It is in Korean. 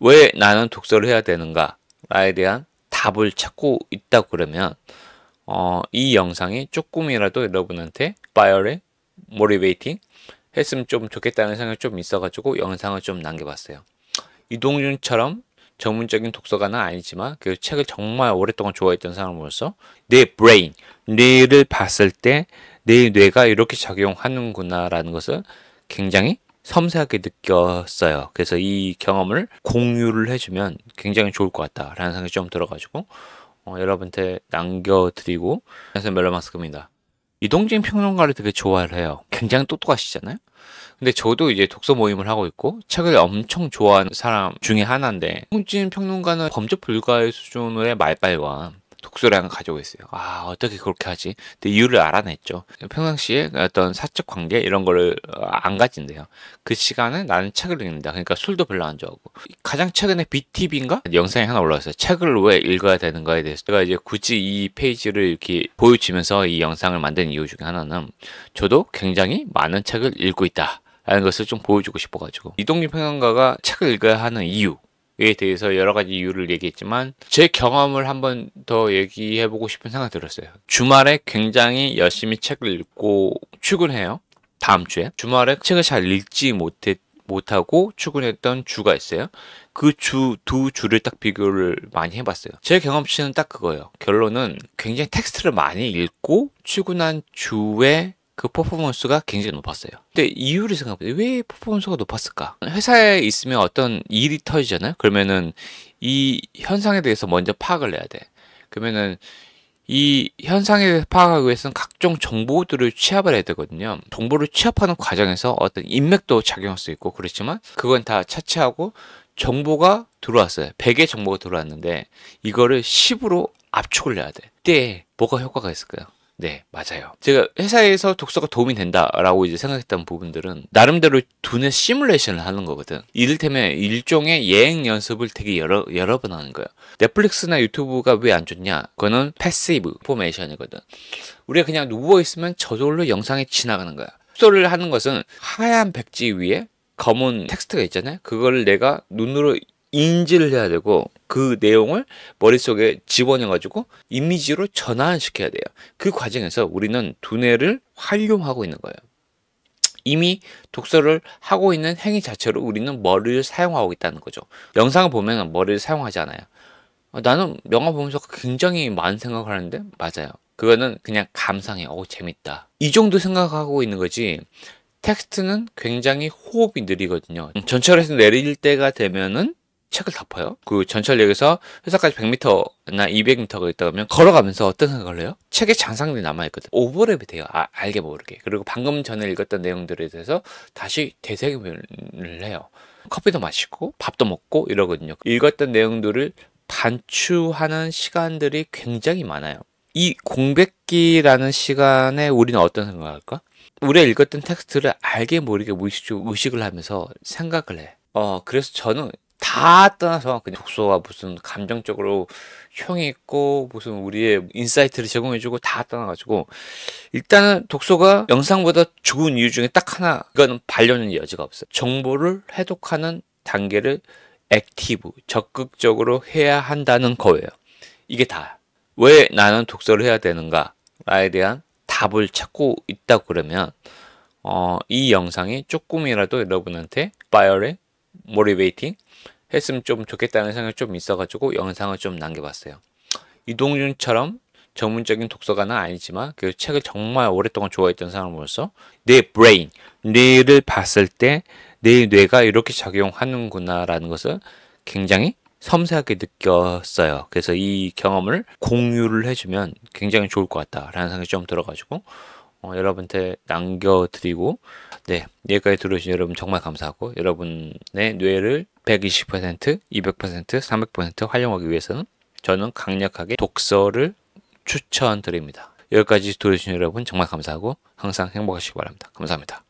왜 나는 독서를 해야 되는가에 대한 답을 찾고 있다 그러면 어, 이 영상이 조금이라도 여러분한테 바이어리 모리베이팅 했으면 좀 좋겠다는 생각이 좀 있어가지고 영상을 좀 남겨봤어요. 이동준처럼 전문적인 독서가는 아니지만 그 책을 정말 오랫동안 좋아했던 사람으로서 내 브레인, 뇌를 봤을 때 내 뇌가 이렇게 작용하는구나라는 것을 굉장히 섬세하게 느꼈어요. 그래서 이 경험을 공유를 해주면 굉장히 좋을 것 같다라는 생각이 좀 들어가지고 어, 여러분한테 남겨드리고 그래서 멜로마스크입니다. 이동진 평론가를 되게 좋아를 해요. 굉장히 똑똑하시잖아요. 근데 저도 이제 독서 모임을 하고 있고 책을 엄청 좋아하는 사람 중에 하나인데 홍진 평론가는 범죄 불가의 수준의 말빨과 독서량을 가지고 있어요. 아, 어떻게 그렇게 하지? 근데 이유를 알아냈죠. 평상시에 어떤 사적 관계 이런 거를 어, 안 가진대요. 그 시간은 나는 책을 읽는다. 그러니까 술도 별로 안 좋아하고. 가장 최근에 BTV인가? 영상이 하나 올라왔어요. 책을 왜 읽어야 되는거에 대해서. 제가 이제 굳이 이 페이지를 이렇게 보여주면서 이 영상을 만든 이유 중에 하나는 저도 굉장히 많은 책을 읽고 있다. 라는 것을 좀 보여주고 싶어가지고 이동규 평론가가 책을 읽어야 하는 이유 에 대해서 여러 가지 이유를 얘기했지만 제 경험을 한 번 더 얘기해 보고 싶은 생각 이 들었어요. 주말에 굉장히 열심히 책을 읽고 출근해요. 다음 주에 주말에 책을 잘 읽지 못해 못하고 출근했던 주가 있어요. 그 주 두 주를 딱 비교를 많이 해봤어요. 제 경험치는 딱 그거예요. 결론은 굉장히 텍스트를 많이 읽고 출근한 주에 그 퍼포먼스가 굉장히 높았어요. 근데 이유를 생각해보세요. 왜 퍼포먼스가 높았을까? 회사에 있으면 어떤 일이 터지잖아요? 그러면은 이 현상에 대해서 먼저 파악을 해야 돼. 그러면은 이 현상에 대해서 파악하기 위해서는 각종 정보들을 취합을 해야 되거든요. 정보를 취합하는 과정에서 어떤 인맥도 작용할 수 있고 그렇지만 그건 다 차치하고 정보가 들어왔어요. 100의 정보가 들어왔는데 이거를 10으로 압축을 해야 돼. 그때 뭐가 효과가 있을까요? 네, 맞아요. 제가 회사에서 독서가 도움이 된다라고 이제 생각했던 부분들은 나름대로 두뇌 시뮬레이션을 하는 거거든. 이를테면 일종의 예행 연습을 되게 여러, 여러 번 하는 거예요 넷플릭스나 유튜브가 왜 안 좋냐? 그거는 패시브 포메이션이거든. 우리가 그냥 누워있으면 저절로 영상이 지나가는 거야. 독서를 하는 것은 하얀 백지 위에 검은 텍스트가 있잖아요. 그걸 내가 눈으로 인지를 해야 되고 그 내용을 머릿속에 집어넣어가지고 이미지로 전환시켜야 돼요. 그 과정에서 우리는 두뇌를 활용하고 있는 거예요. 이미 독서를 하고 있는 행위 자체로 우리는 머리를 사용하고 있다는 거죠. 영상을 보면 머리를 사용하지 않아요. 어, 나는 영화 보면서 굉장히 많은 생각을 하는데 맞아요. 그거는 그냥 감상해. 어 재밌다. 이 정도 생각하고 있는 거지. 텍스트는 굉장히 호흡이 느리거든요. 전철에서 내릴 때가 되면은 책을 덮어요. 그 전철역에서 회사까지 100m나 200m가 있다 그러면 걸어가면서 어떤 생각을 해요? 책에 장상들이 남아있거든. 오버랩이 돼요. 아, 알게 모르게. 그리고 방금 전에 읽었던 내용들에 대해서 다시 되새김을 해요. 커피도 마시고 밥도 먹고 이러거든요. 읽었던 내용들을 반추하는 시간들이 굉장히 많아요. 이 공백기라는 시간에 우리는 어떤 생각을 할까? 우리가 읽었던 텍스트를 알게 모르게 무의식적으로 의식을 하면서 생각을 해. 어, 그래서 저는 다 떠나서 그냥 독서가 무슨 감정적으로 형이 있고 무슨 우리의 인사이트를 제공해주고 다 떠나가지고 일단은 독서가 영상보다 좋은 이유 중에 딱 하나 이거는 반려는 여지가 없어요. 정보를 해독하는 단계를 액티브 적극적으로 해야 한다는 거예요. 이게 다. 왜 나는 독서를 해야 되는가에 대한 답을 찾고 있다 그러면 어, 이 영상이 조금이라도 여러분한테 바이어링 모리베이팅 했으면 좀 좋겠다는 생각이 좀 있어가지고 영상을 좀 남겨봤어요. 이동준처럼 전문적인 독서가는 아니지만 그 책을 정말 오랫동안 좋아했던 사람으로서 내 브레인, 뇌를 봤을 때 내 뇌가 이렇게 작용하는구나라는 것을 굉장히 섬세하게 느꼈어요. 그래서 이 경험을 공유를 해주면 굉장히 좋을 것 같다라는 생각이 좀 들어가지고 어, 여러분한테 남겨드리고 네 여기까지 들어주신 여러분 정말 감사하고 여러분의 뇌를 120%, 200%, 300% 활용하기 위해서는 저는 강력하게 독서를 추천드립니다. 여기까지 들어주신 여러분 정말 감사하고 항상 행복하시기 바랍니다. 감사합니다.